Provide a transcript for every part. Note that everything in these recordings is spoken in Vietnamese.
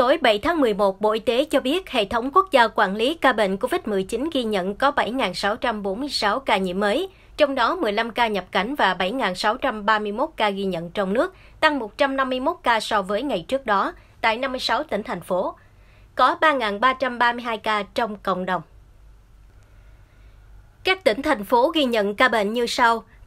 Tối 7 tháng 11, Bộ Y tế cho biết hệ thống quốc gia quản lý ca bệnh COVID-19 ghi nhận có 7.646 ca nhiễm mới, trong đó 15 ca nhập cảnh và 7.631 ca ghi nhận trong nước, tăng 151 ca so với ngày trước đó, tại 56 tỉnh thành phố. Có 3.332 ca trong cộng đồng. Các tỉnh thành phố ghi nhận ca bệnh như sau: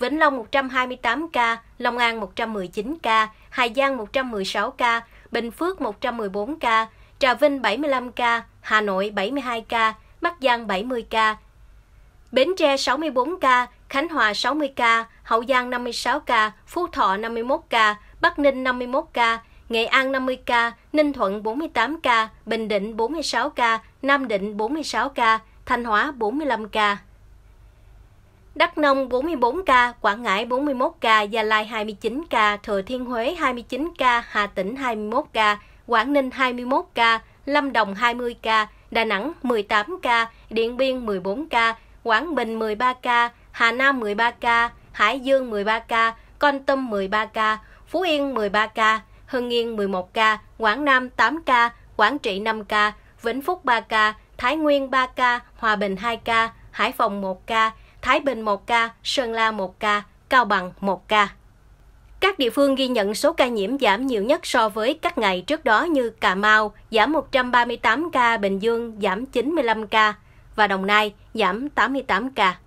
Vĩnh Long 128 ca, Long An 119 ca, Hà Giang 116 ca, Bình Phước 114 ca, Trà Vinh 75 ca, Hà Nội 72 ca, Bắc Giang 70 ca, Bến Tre 64 ca, Khánh Hòa 60 ca, Hậu Giang 56 ca, Phú Thọ 51 ca, Bắc Ninh 51 ca, Nghệ An 50 ca, Ninh Thuận 48 ca, Bình Định 46 ca, Nam Định 46 ca, Thanh Hóa 45 ca. Đắk Nông 44 ca, Quảng Ngãi 41 ca, Gia Lai 29 ca, Thừa Thiên Huế 29 ca, Hà Tĩnh 21 ca, Quảng Ninh 21 ca, Lâm Đồng 20 ca, Đà Nẵng 18 ca, Điện Biên 14 ca, Quảng Bình 13 ca, Hà Nam 13 ca, Hải Dương 13 ca, Con Tâm 13 ca, Phú Yên 13 ca, Hưng Yên 11 ca, Quảng Nam 8 ca, Quảng Trị 5 ca, Vĩnh Phúc 3 ca, Thái Nguyên 3 ca, Hòa Bình 2 ca, Hải Phòng 1 ca, Thái Bình 1 ca, Sơn La 1 ca, Cao Bằng 1 ca. Các địa phương ghi nhận số ca nhiễm giảm nhiều nhất so với các ngày trước đó như Cà Mau giảm 138 ca, Bình Dương giảm 95 ca và Đồng Nai giảm 88 ca.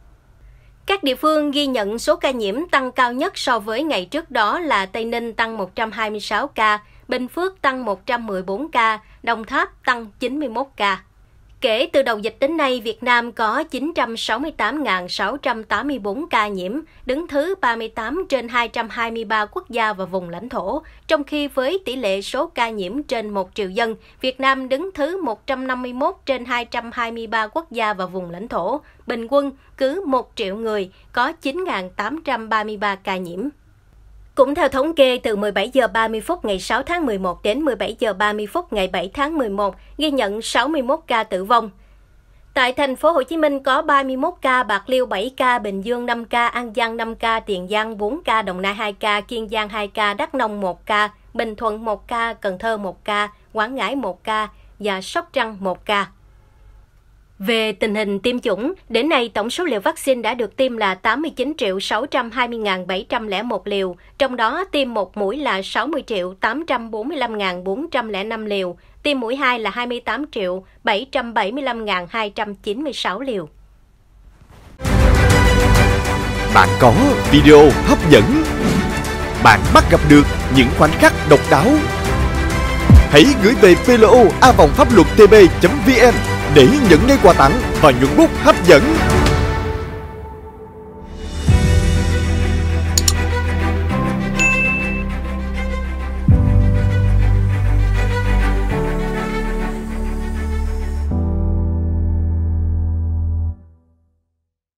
Các địa phương ghi nhận số ca nhiễm tăng cao nhất so với ngày trước đó là Tây Ninh tăng 126 ca, Bình Phước tăng 114 ca, Đồng Tháp tăng 91 ca. Kể từ đầu dịch đến nay, Việt Nam có 968.684 ca nhiễm, đứng thứ 38 trên 223 quốc gia và vùng lãnh thổ. Trong khi với tỷ lệ số ca nhiễm trên 1 triệu dân, Việt Nam đứng thứ 151 trên 223 quốc gia và vùng lãnh thổ. Bình quân, cứ 1 triệu người có 9.833 ca nhiễm. Cũng theo thống kê, từ 17 giờ 30 phút ngày 6 tháng 11 đến 17 giờ 30 phút ngày 7 tháng 11, ghi nhận 61 ca tử vong. Tại thành phố Hồ Chí Minh có 31 ca, Bạc Liêu 7 ca, Bình Dương 5 ca, An Giang 5 ca, Tiền Giang 4 ca, Đồng Nai 2 ca, Kiên Giang 2 ca, Đắk Nông 1 ca, Bình Thuận 1 ca, Cần Thơ 1 ca, Quảng Ngãi 1 ca và Sóc Trăng 1 ca. Về tình hình tiêm chủng, đến nay tổng số liều vaccine đã được tiêm là 89 triệu 620.701 liều, trong đó tiêm một mũi là 60 triệu 845.405 liều, tiêm mũi 2 là 28 triệu 775.296 liều. Bạn có video hấp dẫn. Bạn bắt gặp được những khoảnh khắc độc đáo. Hãy gửi về plo a vòng pháp luật tb.vn để nhận lấy quà tặng và những bút hấp dẫn.